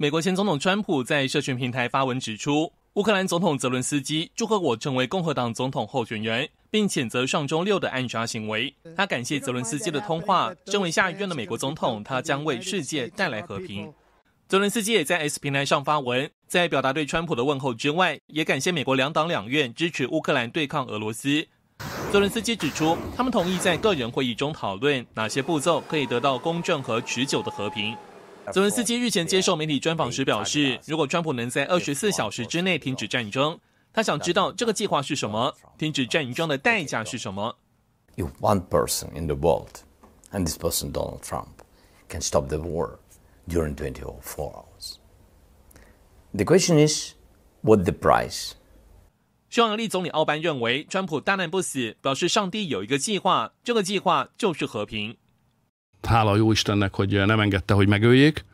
美国前总统川普在社群平台发文指出，乌克兰总统泽伦斯基祝贺我成为共和党总统候选人，并谴责上周六的暗杀行为。他感谢泽伦斯基的通话，身为下一任的美国总统，他将为世界带来和平。泽伦斯基也在 S 平台上发文，在表达对川普的问候之外，也感谢美国两党两院支持乌克兰对抗俄罗斯。泽伦斯基指出，他们同意在个人会议中讨论哪些步骤可以得到公正和持久的和平。泽文斯基日前接受媒体专访时表示，如果川普能在二十四小时之内停止战争，他想知道这个计划是什么，停止战争的代价是什么。If one person in the world, and this person Donald Trump, can stop the war during twenty four hours, the question is, what the price? 匈牙利总理奥班认为，川普大难不死，表示上帝有一个计划，这个计划就是和平。hála a Jóistennek, hogy nem engedte, hogy megöljék.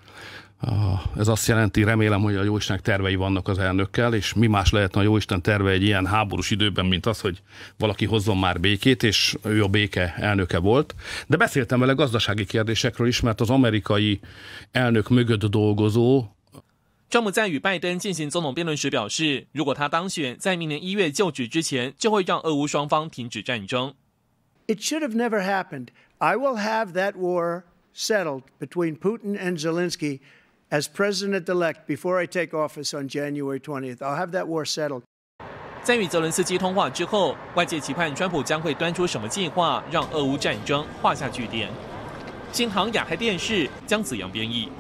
Ez azt jelenti, remélem, hogy a Jóistennek tervei vannak az elnökkel, és mi más lehetne a Jóisten terve egy ilyen háborús időben, mint az, hogy valaki hozzon már békét, és ő a béke elnöke volt. De beszéltem vele gazdasági kérdésekről is, mert az amerikai elnök mögött dolgozó 川普在与拜登进行总统辩论时表示，如果他当选，在明年一月就职之前，就会让俄乌双方停止战争。It should have never happened. I will have that war settled between Putin and Zelensky as president elect before I take office on January 20th. I'll have that war settled. 在与泽伦斯基通话之后，外界期盼川普将会端出什么计划，让俄乌战争画下句点。新航亚太电视，江子阳编译。